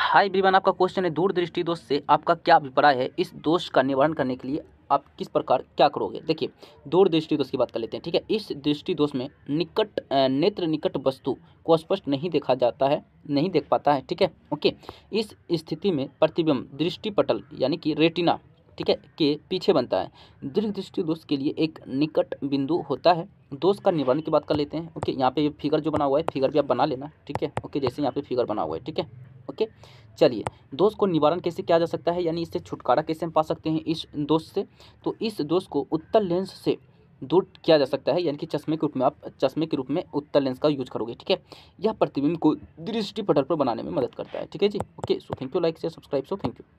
हाय ब्रीवन आपका क्वेश्चन है दृष्टि दोष से आपका क्या अभिप्राय है इस दोष का निवारण करने के लिए आप किस प्रकार क्या करोगे देखिए दृष्टि दोष की बात कर लेते हैं ठीक है इस दृष्टि दोष में निकट नेत्र निकट वस्तु को स्पष्ट नहीं देखा जाता है नहीं देख पाता है ठीक है ओके इस स्थिति में प्रतिबिंब दृष्टिपटल यानी कि रेटिना ठीक है के पीछे बनता है दीर्घ दृष्टि दोष के लिए एक निकट बिंदु होता है दोष का निवारण की बात कर लेते हैं ओके यहाँ पे फिगर जो बना हुआ है फिगर भी आप बना लेना ठीक है ओके जैसे यहाँ पे फिगर बना हुआ है ठीक है ओके चलिए दोष को निवारण कैसे किया जा सकता है यानी इससे छुटकारा कैसे हम पा सकते हैं इस दोष से तो इस दोष को उत्तर लेंस से दूर किया जा सकता है यानी कि चश्मे के रूप में आप चश्मे के रूप में उत्तर लेंस का यूज करोगे ठीक है यह प्रतिबिंब को दृष्टि पटल पर बनाने में मदद करता है ठीक है जी okay so thank you like से सब्सक्राइब सो थैंक यू